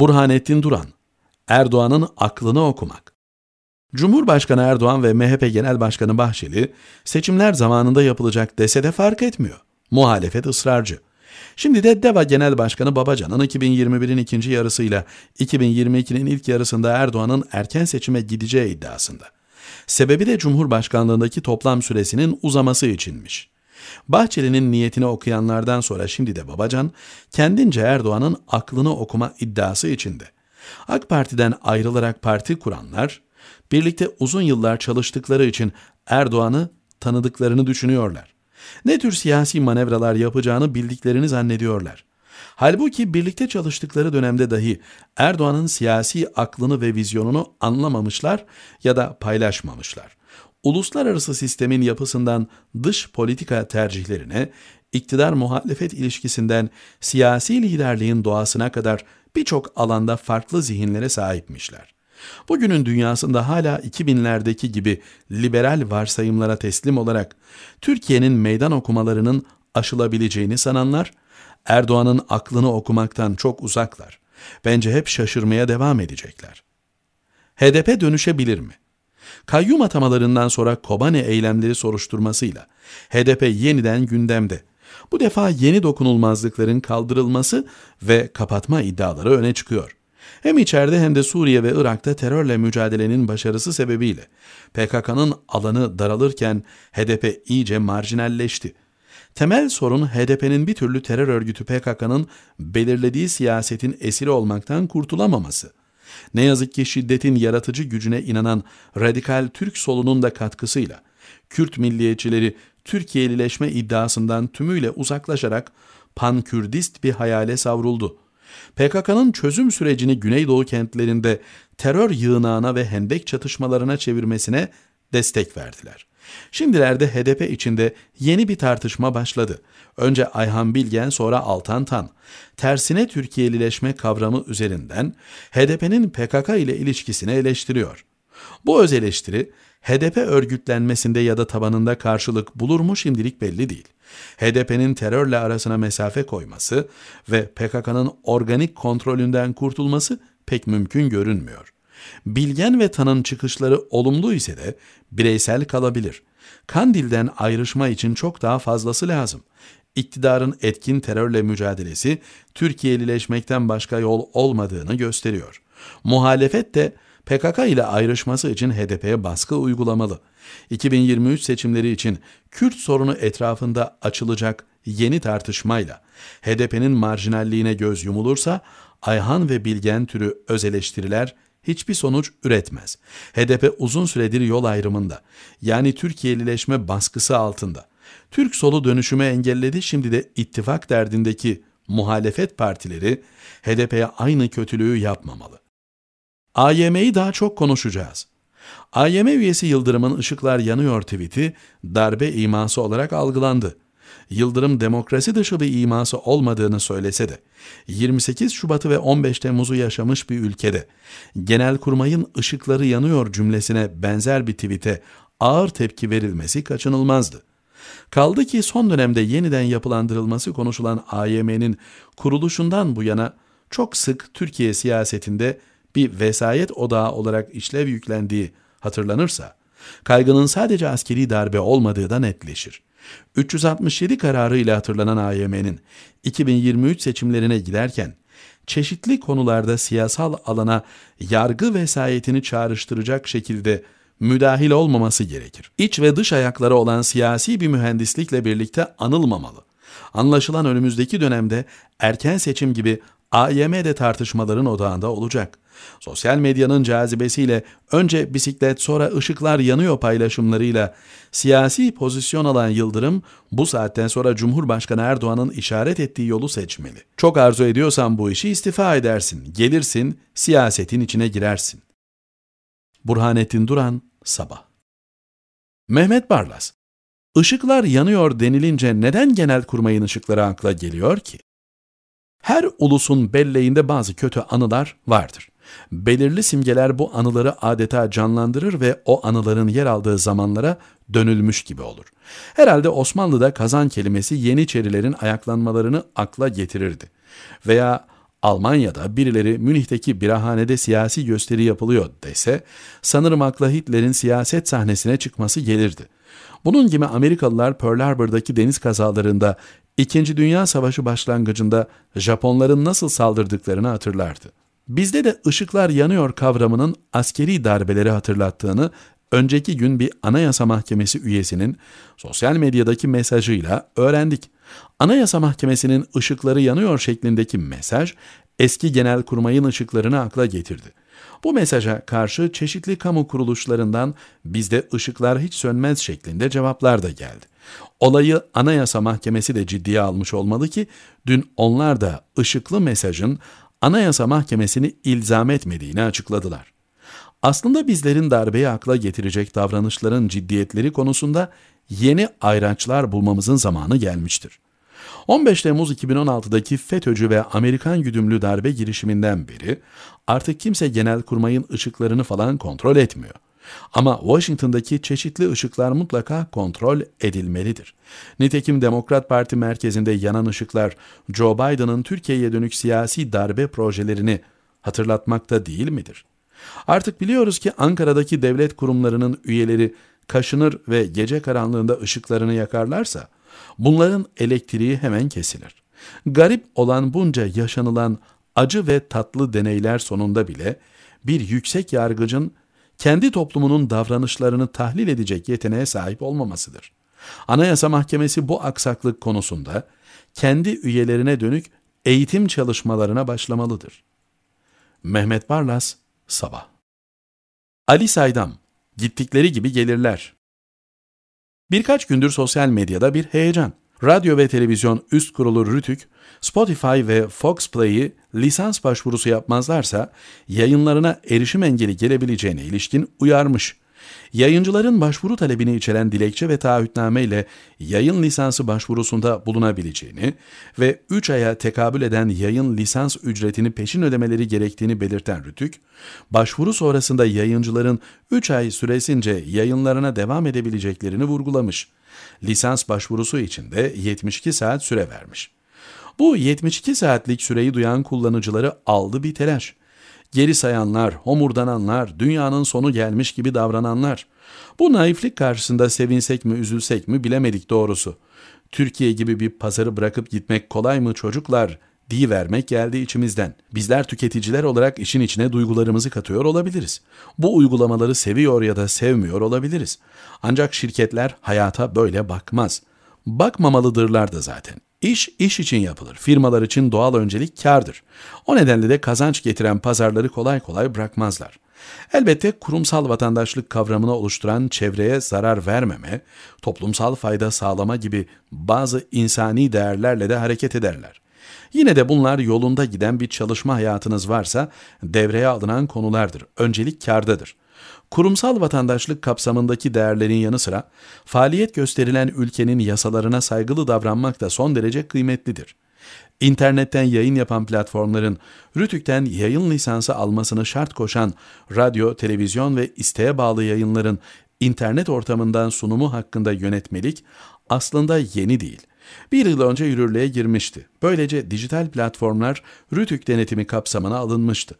Burhanettin Duran, Erdoğan'ın aklını okumak. Cumhurbaşkanı Erdoğan ve MHP Genel Başkanı Bahçeli seçimler zamanında yapılacak dese de fark etmiyor. Muhalefet ısrarcı. Şimdi de DEVA Genel Başkanı Babacan'ın 2021'in ikinci yarısıyla 2022'nin ilk yarısında Erdoğan'ın erken seçime gideceği iddiasında. Sebebi de Cumhurbaşkanlığındaki toplam süresinin uzaması içinmiş. Bahçeli'nin niyetini okuyanlardan sonra şimdi de Babacan, kendince Erdoğan'ın aklını okuma iddiası içinde. AK Parti'den ayrılarak parti kuranlar, birlikte uzun yıllar çalıştıkları için Erdoğan'ı tanıdıklarını düşünüyorlar. Ne tür siyasi manevralar yapacağını bildiklerini zannediyorlar. Halbuki birlikte çalıştıkları dönemde dahi Erdoğan'ın siyasi aklını ve vizyonunu anlamamışlar ya da paylaşmamışlar uluslararası sistemin yapısından dış politika tercihlerine, iktidar-muhalefet ilişkisinden siyasi liderliğin doğasına kadar birçok alanda farklı zihinlere sahipmişler. Bugünün dünyasında hala 2000'lerdeki gibi liberal varsayımlara teslim olarak Türkiye'nin meydan okumalarının aşılabileceğini sananlar Erdoğan'ın aklını okumaktan çok uzaklar. Bence hep şaşırmaya devam edecekler. HDP dönüşebilir mi? kayyum atamalarından sonra Kobane eylemleri soruşturmasıyla HDP yeniden gündemde. Bu defa yeni dokunulmazlıkların kaldırılması ve kapatma iddiaları öne çıkıyor. Hem içeride hem de Suriye ve Irak'ta terörle mücadelenin başarısı sebebiyle PKK'nın alanı daralırken HDP iyice marjinalleşti. Temel sorun HDP'nin bir türlü terör örgütü PKK'nın belirlediği siyasetin esiri olmaktan kurtulamaması. Ne yazık ki şiddetin yaratıcı gücüne inanan radikal Türk solunun da katkısıyla Kürt milliyetçileri Türkiye'lileşme iddiasından tümüyle uzaklaşarak pankürdist bir hayale savruldu. PKK'nın çözüm sürecini Güneydoğu kentlerinde terör yığınağına ve hendek çatışmalarına çevirmesine destek verdiler.'' Şimdilerde HDP içinde yeni bir tartışma başladı. Önce Ayhan Bilgen sonra Altan Tan. Tersine Türkiye'lileşme kavramı üzerinden HDP'nin PKK ile ilişkisini eleştiriyor. Bu öz eleştiri HDP örgütlenmesinde ya da tabanında karşılık bulur mu şimdilik belli değil. HDP'nin terörle arasına mesafe koyması ve PKK'nın organik kontrolünden kurtulması pek mümkün görünmüyor. Bilgen ve Tan'ın çıkışları olumlu ise de bireysel kalabilir. Kandil'den ayrışma için çok daha fazlası lazım. İktidarın etkin terörle mücadelesi Türkiye'lileşmekten başka yol olmadığını gösteriyor. Muhalefet de PKK ile ayrışması için HDP'ye baskı uygulamalı. 2023 seçimleri için Kürt sorunu etrafında açılacak yeni tartışmayla HDP'nin marjinalliğine göz yumulursa Ayhan ve Bilgen türü öz eleştiriler hiçbir sonuç üretmez. HDP uzun süredir yol ayrımında, yani Türkiye'lileşme baskısı altında. Türk solu dönüşüme engelledi, şimdi de ittifak derdindeki muhalefet partileri HDP'ye aynı kötülüğü yapmamalı. AYM'yi daha çok konuşacağız. AYM üyesi Yıldırım'ın ışıklar yanıyor tweet'i darbe iması olarak algılandı. Yıldırım demokrasi dışı bir iması olmadığını söylese de, 28 Şubat'ı ve 15 Temmuz'u yaşamış bir ülkede, genelkurmayın ışıkları yanıyor cümlesine benzer bir tweet'e ağır tepki verilmesi kaçınılmazdı. Kaldı ki son dönemde yeniden yapılandırılması konuşulan AYM'nin kuruluşundan bu yana çok sık Türkiye siyasetinde bir vesayet odağı olarak işlev yüklendiği hatırlanırsa, kaygının sadece askeri darbe olmadığı da netleşir. 367 kararıyla hatırlanan AYM'nin 2023 seçimlerine giderken çeşitli konularda siyasal alana yargı vesayetini çağrıştıracak şekilde müdahil olmaması gerekir. İç ve dış ayakları olan siyasi bir mühendislikle birlikte anılmamalı. Anlaşılan önümüzdeki dönemde erken seçim gibi AYM de tartışmaların odağında olacak. Sosyal medyanın cazibesiyle önce bisiklet sonra ışıklar yanıyor paylaşımlarıyla siyasi pozisyon alan Yıldırım bu saatten sonra Cumhurbaşkanı Erdoğan'ın işaret ettiği yolu seçmeli. Çok arzu ediyorsan bu işi istifa edersin, gelirsin, siyasetin içine girersin. Burhanettin Duran, Sabah Mehmet Barlas Işıklar yanıyor denilince neden genel kurmayın ışıkları akla geliyor ki? Her ulusun belleğinde bazı kötü anılar vardır. Belirli simgeler bu anıları adeta canlandırır ve o anıların yer aldığı zamanlara dönülmüş gibi olur. Herhalde Osmanlı'da kazan kelimesi Yeniçerilerin ayaklanmalarını akla getirirdi. Veya Almanya'da birileri Münih'teki birahanede siyasi gösteri yapılıyor dese, sanırım akla Hitler'in siyaset sahnesine çıkması gelirdi. Bunun gibi Amerikalılar Pearl Harbor'daki deniz kazalarında İkinci Dünya Savaşı başlangıcında Japonların nasıl saldırdıklarını hatırlardı. Bizde de ışıklar yanıyor kavramının askeri darbeleri hatırlattığını önceki gün bir anayasa mahkemesi üyesinin sosyal medyadaki mesajıyla öğrendik. Anayasa Mahkemesi'nin ışıkları yanıyor şeklindeki mesaj eski genel kurmayın ışıklarını akla getirdi. Bu mesaja karşı çeşitli kamu kuruluşlarından bizde ışıklar hiç sönmez şeklinde cevaplar da geldi. Olayı Anayasa Mahkemesi de ciddiye almış olmalı ki dün onlar da ışıklı mesajın Anayasa Mahkemesini ilzam etmediğini açıkladılar. Aslında bizlerin darbeyi akla getirecek davranışların ciddiyetleri konusunda yeni ayraçlar bulmamızın zamanı gelmiştir. 15 Temmuz 2016'daki FETÖ'cü ve Amerikan güdümlü darbe girişiminden beri artık kimse genelkurmayın ışıklarını falan kontrol etmiyor. Ama Washington'daki çeşitli ışıklar mutlaka kontrol edilmelidir. Nitekim Demokrat Parti merkezinde yanan ışıklar Joe Biden'ın Türkiye'ye dönük siyasi darbe projelerini hatırlatmakta değil midir? Artık biliyoruz ki Ankara'daki devlet kurumlarının üyeleri kaşınır ve gece karanlığında ışıklarını yakarlarsa bunların elektriği hemen kesilir. Garip olan bunca yaşanılan acı ve tatlı deneyler sonunda bile bir yüksek yargıcın kendi toplumunun davranışlarını tahlil edecek yeteneğe sahip olmamasıdır. Anayasa Mahkemesi bu aksaklık konusunda kendi üyelerine dönük eğitim çalışmalarına başlamalıdır. Mehmet Barlas Sabah. Ali Saydam, gittikleri gibi gelirler. Birkaç gündür sosyal medyada bir heyecan. Radyo ve televizyon üst kurulu Rütük, Spotify ve Fox Play'i lisans başvurusu yapmazlarsa yayınlarına erişim engeli gelebileceğine ilişkin uyarmış. Yayıncıların başvuru talebini içeren dilekçe ve taahhütname ile yayın lisansı başvurusunda bulunabileceğini ve 3 aya tekabül eden yayın lisans ücretini peşin ödemeleri gerektiğini belirten Rütük, başvuru sonrasında yayıncıların 3 ay süresince yayınlarına devam edebileceklerini vurgulamış. Lisans başvurusu için de 72 saat süre vermiş. Bu 72 saatlik süreyi duyan kullanıcıları aldı bir telaş geri sayanlar, homurdananlar, dünyanın sonu gelmiş gibi davrananlar. Bu naiflik karşısında sevinsek mi üzülsek mi bilemedik doğrusu. Türkiye gibi bir pazarı bırakıp gitmek kolay mı çocuklar diye vermek geldi içimizden. Bizler tüketiciler olarak işin içine duygularımızı katıyor olabiliriz. Bu uygulamaları seviyor ya da sevmiyor olabiliriz. Ancak şirketler hayata böyle bakmaz. Bakmamalıdırlar da zaten.'' İş, iş için yapılır. Firmalar için doğal öncelik kârdır. O nedenle de kazanç getiren pazarları kolay kolay bırakmazlar. Elbette kurumsal vatandaşlık kavramını oluşturan çevreye zarar vermeme, toplumsal fayda sağlama gibi bazı insani değerlerle de hareket ederler. Yine de bunlar yolunda giden bir çalışma hayatınız varsa devreye alınan konulardır. Öncelik kârdadır kurumsal vatandaşlık kapsamındaki değerlerin yanı sıra faaliyet gösterilen ülkenin yasalarına saygılı davranmak da son derece kıymetlidir. İnternetten yayın yapan platformların Rütük'ten yayın lisansı almasını şart koşan radyo, televizyon ve isteğe bağlı yayınların internet ortamından sunumu hakkında yönetmelik aslında yeni değil.'' Bir yıl önce yürürlüğe girmişti. Böylece dijital platformlar Rütük denetimi kapsamına alınmıştı.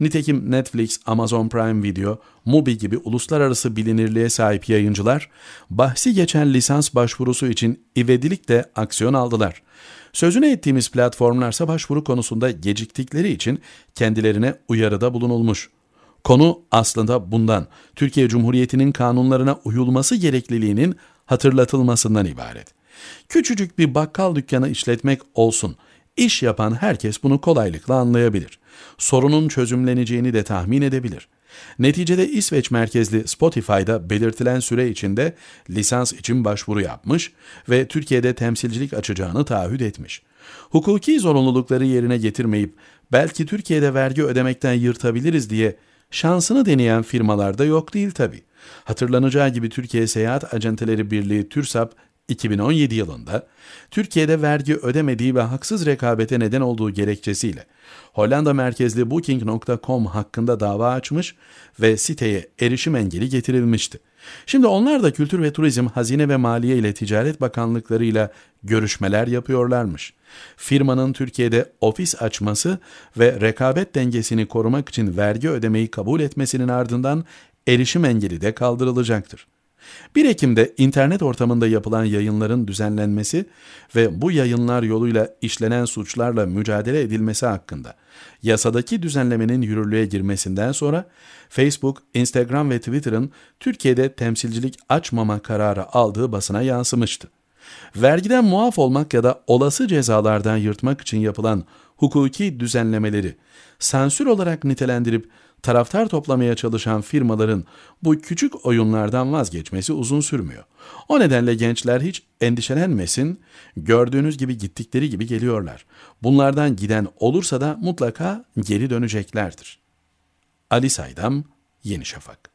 Nitekim Netflix, Amazon Prime Video, Mubi gibi uluslararası bilinirliğe sahip yayıncılar, bahsi geçen lisans başvurusu için ivedilikle aksiyon aldılar. Sözüne ettiğimiz platformlarsa başvuru konusunda geciktikleri için kendilerine uyarıda bulunulmuş. Konu aslında bundan, Türkiye Cumhuriyeti'nin kanunlarına uyulması gerekliliğinin hatırlatılmasından ibaret. Küçücük bir bakkal dükkanı işletmek olsun. İş yapan herkes bunu kolaylıkla anlayabilir. Sorunun çözümleneceğini de tahmin edebilir. Neticede İsveç merkezli Spotify'da belirtilen süre içinde lisans için başvuru yapmış ve Türkiye'de temsilcilik açacağını taahhüt etmiş. Hukuki zorunlulukları yerine getirmeyip belki Türkiye'de vergi ödemekten yırtabiliriz diye şansını deneyen firmalarda yok değil tabi. Hatırlanacağı gibi Türkiye Seyahat Acenteleri Birliği TÜRSAP 2017 yılında Türkiye'de vergi ödemediği ve haksız rekabete neden olduğu gerekçesiyle Hollanda merkezli Booking.com hakkında dava açmış ve siteye erişim engeli getirilmişti. Şimdi onlar da Kültür ve Turizm, Hazine ve Maliye ile Ticaret Bakanlıkları ile görüşmeler yapıyorlarmış. Firmanın Türkiye'de ofis açması ve rekabet dengesini korumak için vergi ödemeyi kabul etmesinin ardından erişim engeli de kaldırılacaktır. 1 Ekim'de internet ortamında yapılan yayınların düzenlenmesi ve bu yayınlar yoluyla işlenen suçlarla mücadele edilmesi hakkında yasadaki düzenlemenin yürürlüğe girmesinden sonra Facebook, Instagram ve Twitter'ın Türkiye'de temsilcilik açmama kararı aldığı basına yansımıştı. Vergiden muaf olmak ya da olası cezalardan yırtmak için yapılan hukuki düzenlemeleri sansür olarak nitelendirip taraftar toplamaya çalışan firmaların bu küçük oyunlardan vazgeçmesi uzun sürmüyor. O nedenle gençler hiç endişelenmesin, gördüğünüz gibi gittikleri gibi geliyorlar. Bunlardan giden olursa da mutlaka geri döneceklerdir. Ali Saydam, Yeni Şafak